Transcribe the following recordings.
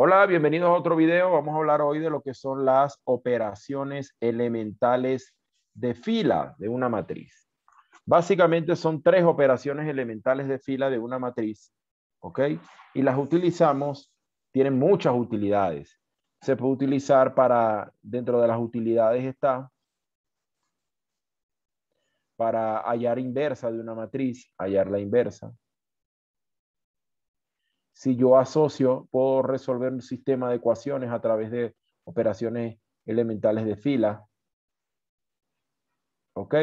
Hola, bienvenidos a otro video. Vamos a hablar hoy de lo que son las operaciones elementales de fila de una matriz. Básicamente son tres operaciones elementales de fila de una matriz, ¿ok? Y las utilizamos, tienen muchas utilidades. Se puede utilizar para, dentro de las utilidades está, para hallar inversa de una matriz, hallar la inversa si yo asocio, puedo resolver un sistema de ecuaciones a través de operaciones elementales de fila. ¿Ok?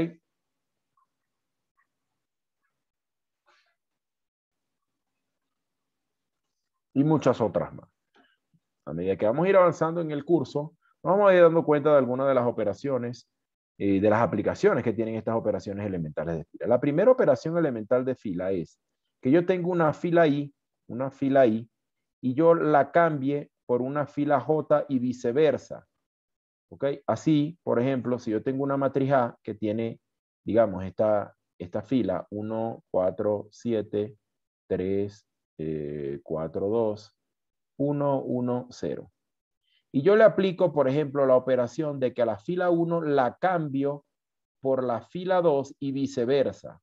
Y muchas otras más. A medida que vamos a ir avanzando en el curso, vamos a ir dando cuenta de algunas de las operaciones y eh, de las aplicaciones que tienen estas operaciones elementales de fila. La primera operación elemental de fila es que yo tengo una fila I una fila I, y yo la cambie por una fila J y viceversa. ¿Ok? Así, por ejemplo, si yo tengo una matriz A que tiene, digamos, esta, esta fila 1, 4, 7, 3, 4, 2, 1, 1, 0. Y yo le aplico, por ejemplo, la operación de que a la fila 1 la cambio por la fila 2 y viceversa.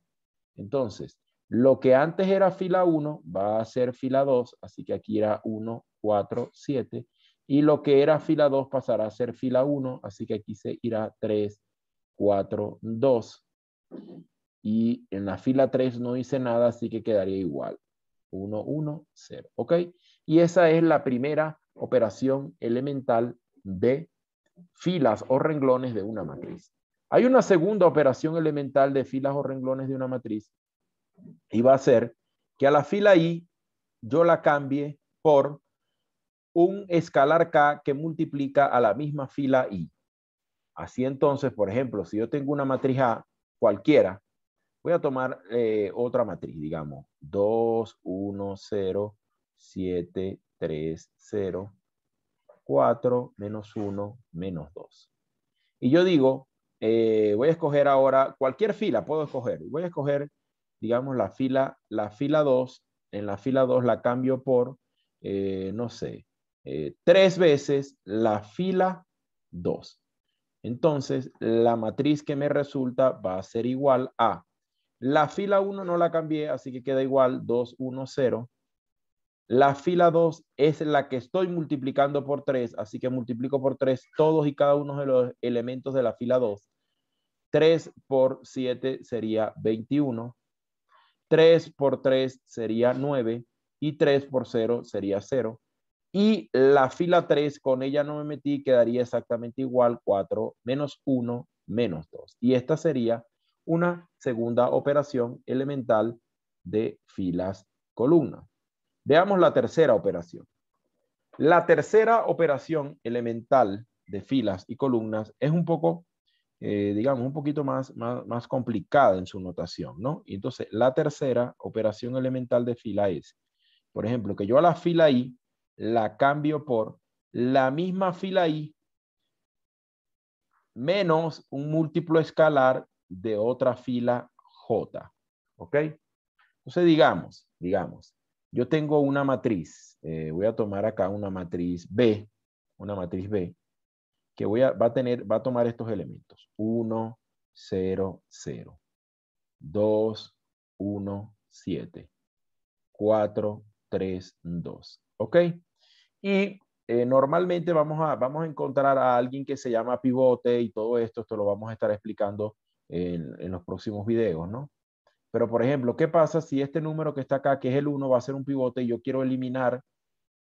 Entonces, lo que antes era fila 1 va a ser fila 2, así que aquí era 1, 4, 7. Y lo que era fila 2 pasará a ser fila 1, así que aquí se irá 3, 4, 2. Y en la fila 3 no hice nada, así que quedaría igual. 1, 1, 0. ¿Ok? Y esa es la primera operación elemental de filas o renglones de una matriz. Hay una segunda operación elemental de filas o renglones de una matriz y va a ser que a la fila i yo la cambie por un escalar k que multiplica a la misma fila i. Así entonces, por ejemplo, si yo tengo una matriz A cualquiera, voy a tomar eh, otra matriz, digamos, 2, 1, 0, 7, 3, 0, 4, menos 1, menos 2. Y yo digo, eh, voy a escoger ahora cualquier fila, puedo escoger, voy a escoger digamos, la fila, la fila 2, en la fila 2 la cambio por, eh, no sé, eh, tres veces la fila 2. Entonces, la matriz que me resulta va a ser igual a, la fila 1 no la cambié, así que queda igual 2, 1, 0. La fila 2 es la que estoy multiplicando por 3, así que multiplico por 3 todos y cada uno de los elementos de la fila 2. 3 por 7 sería 21. 3 por 3 sería 9 y 3 por 0 sería 0. Y la fila 3, con ella no me metí, quedaría exactamente igual, 4 menos 1 menos 2. Y esta sería una segunda operación elemental de filas columnas Veamos la tercera operación. La tercera operación elemental de filas y columnas es un poco eh, digamos, un poquito más, más, complicada en su notación, ¿no? Y entonces, la tercera operación elemental de fila es, por ejemplo, que yo a la fila I la cambio por la misma fila I menos un múltiplo escalar de otra fila J, ¿ok? Entonces, digamos, digamos, yo tengo una matriz, eh, voy a tomar acá una matriz B, una matriz B, voy a, va, a tener, va a tomar estos elementos. 1, 0, 0. 2, 1, 7. 4, 3, 2. ¿Ok? Y eh, normalmente vamos a, vamos a encontrar a alguien que se llama pivote y todo esto, esto lo vamos a estar explicando en, en los próximos videos, ¿no? Pero, por ejemplo, ¿qué pasa si este número que está acá, que es el 1, va a ser un pivote y yo quiero eliminar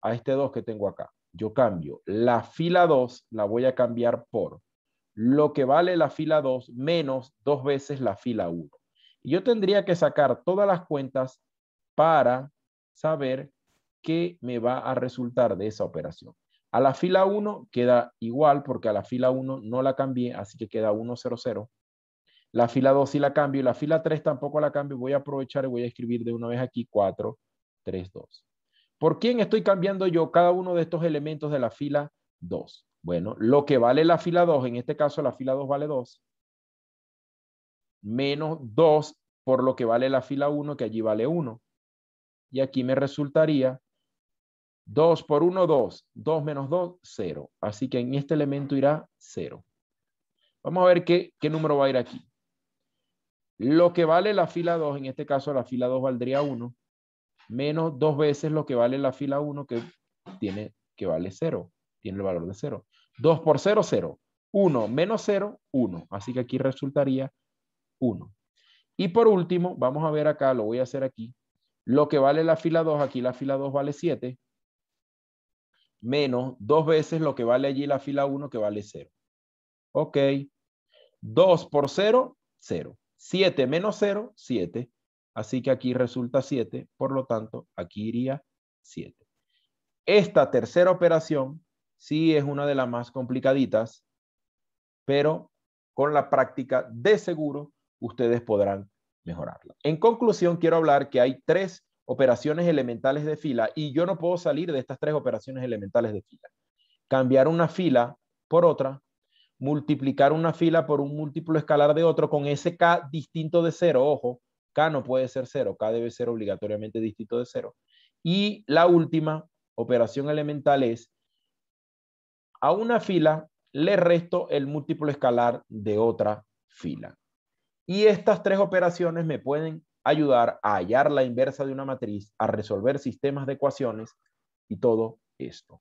a este 2 que tengo acá? yo cambio la fila 2, la voy a cambiar por lo que vale la fila 2 menos dos veces la fila 1. yo tendría que sacar todas las cuentas para saber qué me va a resultar de esa operación. A la fila 1 queda igual porque a la fila 1 no la cambié, así que queda 1, 0, 0. La fila 2 sí la cambio y la fila 3 tampoco la cambio. Voy a aprovechar y voy a escribir de una vez aquí 4, 3, 2. ¿Por quién estoy cambiando yo cada uno de estos elementos de la fila 2? Bueno, lo que vale la fila 2, en este caso la fila 2 vale 2, menos 2 por lo que vale la fila 1, que allí vale 1. Y aquí me resultaría 2 por 1, 2. 2 menos 2, 0. Así que en este elemento irá 0. Vamos a ver qué, número va a ir aquí. Lo que vale la fila 2, en este caso la fila 2 valdría 1 menos dos veces lo que vale la fila 1 que tiene que vale 0, tiene el valor de 0. 2 por 0, 0. 1 menos 0, 1. Así que aquí resultaría 1. Y por último, vamos a ver acá, lo voy a hacer aquí, lo que vale la fila 2, aquí la fila 2 vale 7, menos dos veces lo que vale allí la fila 1 que vale 0. Ok. 2 por 0, 0. 7 menos 0, 7. Así que aquí resulta 7, por lo tanto, aquí iría 7. Esta tercera operación sí es una de las más complicaditas, pero con la práctica de seguro ustedes podrán mejorarla. En conclusión, quiero hablar que hay tres operaciones elementales de fila y yo no puedo salir de estas tres operaciones elementales de fila. Cambiar una fila por otra, multiplicar una fila por un múltiplo escalar de otro con ese K distinto de cero, ojo, K no puede ser cero, K debe ser obligatoriamente distinto de cero. Y la última operación elemental es, a una fila le resto el múltiplo escalar de otra fila. Y estas tres operaciones me pueden ayudar a hallar la inversa de una matriz, a resolver sistemas de ecuaciones y todo esto.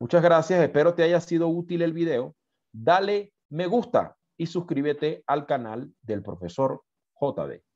Muchas gracias, espero te haya sido útil el video. Dale me gusta y suscríbete al canal del profesor JD.